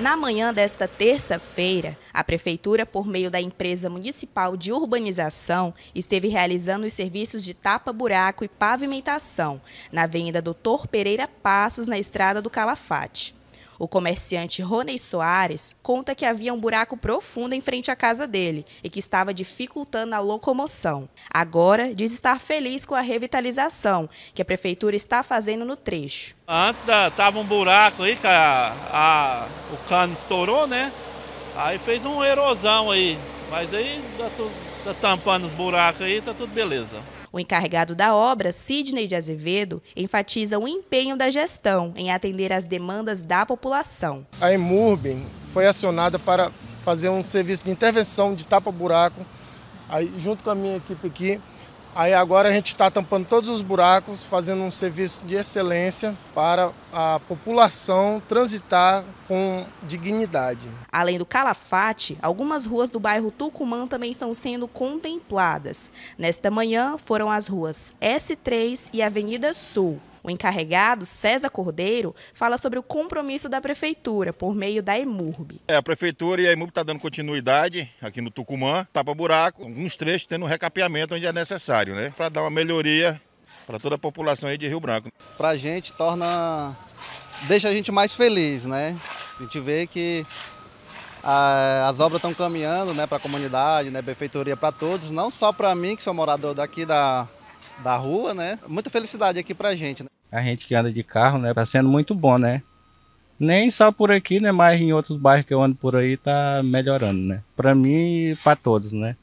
Na manhã desta terça-feira, a Prefeitura, por meio da empresa municipal de urbanização, esteve realizando os serviços de tapa-buraco e pavimentação na Avenida Doutor Pereira Passos, na Estrada do Calafate. O comerciante Roney Soares conta que havia um buraco profundo em frente à casa dele e que estava dificultando a locomoção. Agora, diz estar feliz com a revitalização que a prefeitura está fazendo no trecho. Antes estava um buraco aí que a, a, o cano estourou, né? Aí fez uma erosão aí, mas aí está tudo, tá tampando os buracos aí, tá tudo beleza. O encarregado da obra, Sidney de Azevedo, enfatiza o empenho da gestão em atender às demandas da população. A Emurbem foi acionada para fazer um serviço de intervenção de tapa-buraco, junto com a minha equipe aqui, Aí agora a gente está tampando todos os buracos, fazendo um serviço de excelência para a população transitar com dignidade. Além do Calafate, algumas ruas do bairro Tucumã também estão sendo contempladas. Nesta manhã foram as ruas S3 e Avenida Sul. O encarregado, César Cordeiro, fala sobre o compromisso da prefeitura por meio da EMURB. É, a prefeitura e a EMURB está dando continuidade aqui no Tucumã, tapa buraco, alguns trechos tendo recapeamento onde é necessário, né? Para dar uma melhoria para toda a população aí de Rio Branco. Para a gente torna, deixa a gente mais feliz, né? A gente vê que as obras estão caminhando né, para a comunidade, né, prefeitura para todos, não só para mim, que sou morador daqui da, da rua, né? Muita felicidade aqui pra gente. Né? A gente que anda de carro, né? Tá sendo muito bom, né? Nem só por aqui, né? Mas em outros bairros que eu ando por aí tá melhorando, né? Pra mim e pra todos, né?